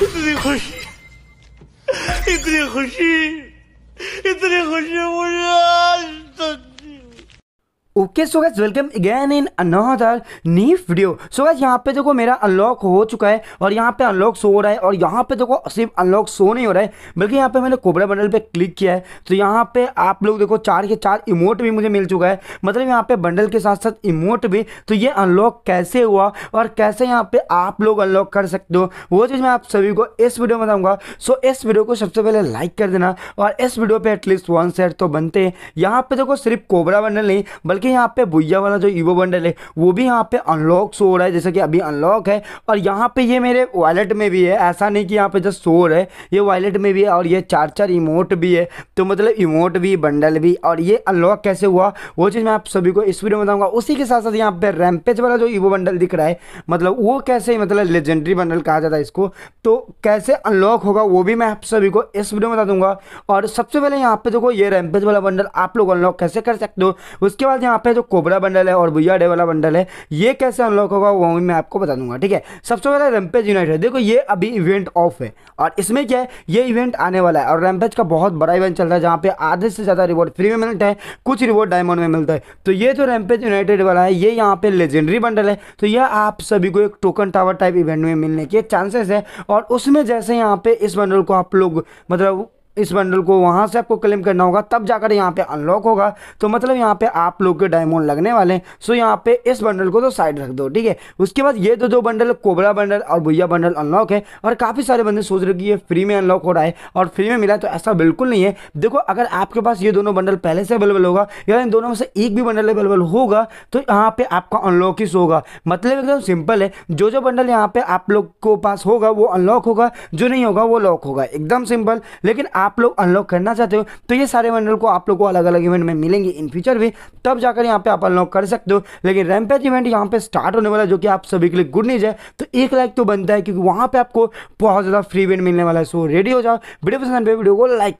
Y te dejo así. te dejo así. te dejo okay so guys welcome again in another new video so guys यहाँ पे देखो मेरा unlock हो चुका है और यहाँ पे अनलॉक शो हो रहा है और यहाँ पे देखो सिर्फ अनलॉक शो नहीं हो रहा है बल्कि यहाँ पे मैंने कोबरा बंडल पे क्लिक किया है तो यहाँ पे आप लोग देखो चार के चार इमोट भी मुझे मिल चुका है मतलब यहाँ पे बंडल के साथ साथ इमोट भी तो ये अनलॉक कैसे हुआ और कैसे यहाँ पे आप लोग अनलॉक कर सकते हो वो चीज़ मैं आप सभी को इस वीडियो में बताऊँगा सो इस वीडियो को सबसे पहले लाइक कर देना और इस वीडियो पर एटलीस्ट वन शेयर तो बनते हैं यहाँ पे देखो सिर्फ कोबरा बंडल नहीं बल्कि के यहाँ पे भुया वाला जो ईवो बंडल है वो भी यहाँ पे अनलॉक सो रहा है जैसे कि अभी अनलॉक है और यहाँ पे ये मेरे वॉलेट में भी है ऐसा नहीं कि यहाँ पे जस्ट शो है ये वॉलेट में भी है और ये चार चार इमोट भी है तो मतलब इमोट भी बंडल भी और ये अनलॉक कैसे हुआ वो चीज़ मैं आप सभी को इस वीडियो में बताऊँगा उसी के साथ साथ यहाँ पे रैमपेज वाला जो ईवो बंडल दिख रहा है मतलब वो कैसे मतलब लेजेंडरी बंडल कहा जाता है इसको तो कैसे अनलॉक होगा वो भी मैं आप सभी को इस वीडियो में बता दूंगा और सबसे पहले यहाँ पे देखो ये रैमपेज वाला बंडल आप लोग अनलॉक कैसे कर सकते हो उसके बाद यहाँ यहाँ पे जो कोबरा बंडल है और भुया डे वाला बंडल है ये कैसे अनलॉक होगा वो मैं आपको बता दूंगा ठीक है सबसे पहले रैमपेज यूनाइट है देखो ये अभी इवेंट ऑफ है और इसमें क्या है ये इवेंट आने वाला है और रेमपेज का बहुत बड़ा इवेंट चल रहा है जहाँ पे आधे से ज़्यादा रिवॉर्ड फ्री में मिलता है कुछ रिवॉर्ड डायमंड में मिलता है तो ये जो रेमपेज यूनाइटेड वाला है ये यहाँ पे लेजेंडरी बंडल है तो यह आप सभी को एक टोकन टावर टाइप इवेंट में मिलने के चांसेस है और उसमें जैसे यहाँ पे इस बंडल को आप लोग मतलब इस बंडल को वहाँ से आपको क्लेम करना होगा तब जाकर यहाँ पे अनलॉक होगा तो मतलब यहाँ पे आप लोग के डायमंड लगने वाले हैं सो यहाँ पे इस बंडल को तो साइड रख दो ठीक है उसके बाद ये दो दो बंडल कोबरा बंडल और भुया बंडल अनलॉक है और काफ़ी सारे बंदे सोच रहे कि ये फ्री में अनलॉक हो रहा है और फ्री में मिला तो ऐसा बिल्कुल नहीं है देखो अगर आपके पास ये दोनों बंडल पहले से अवेलेबल होगा या इन दोनों में से एक भी बंडल अवेलेबल होगा तो यहाँ पर आपका अनलॉक ही होगा मतलब एकदम सिंपल है जो जो बंडल यहाँ पर आप लोग को पास होगा वो अनलॉक होगा जो नहीं होगा वो लॉक होगा एकदम सिंपल लेकिन आप आप लोग अनलॉक करना चाहते हो तो ये सारे बंडल को आप लोग को अलग अलग इवेंट में मिलेंगे इन फ्यूचर भी तब जाकर यहाँ पे आप अनलॉक कर सकते हो लेकिन रैमपेज इवेंट यहाँ पे स्टार्ट होने वाला है जो कि आप सभी के लिए गुड न्यूज़ है तो एक लाइक तो बनता है क्योंकि वहाँ पर आपको बहुत ज़्यादा फ्री इवेंट मिलने वाला है सो रेडी हो जाओ वीडियो पसंद वीडियो को लाइक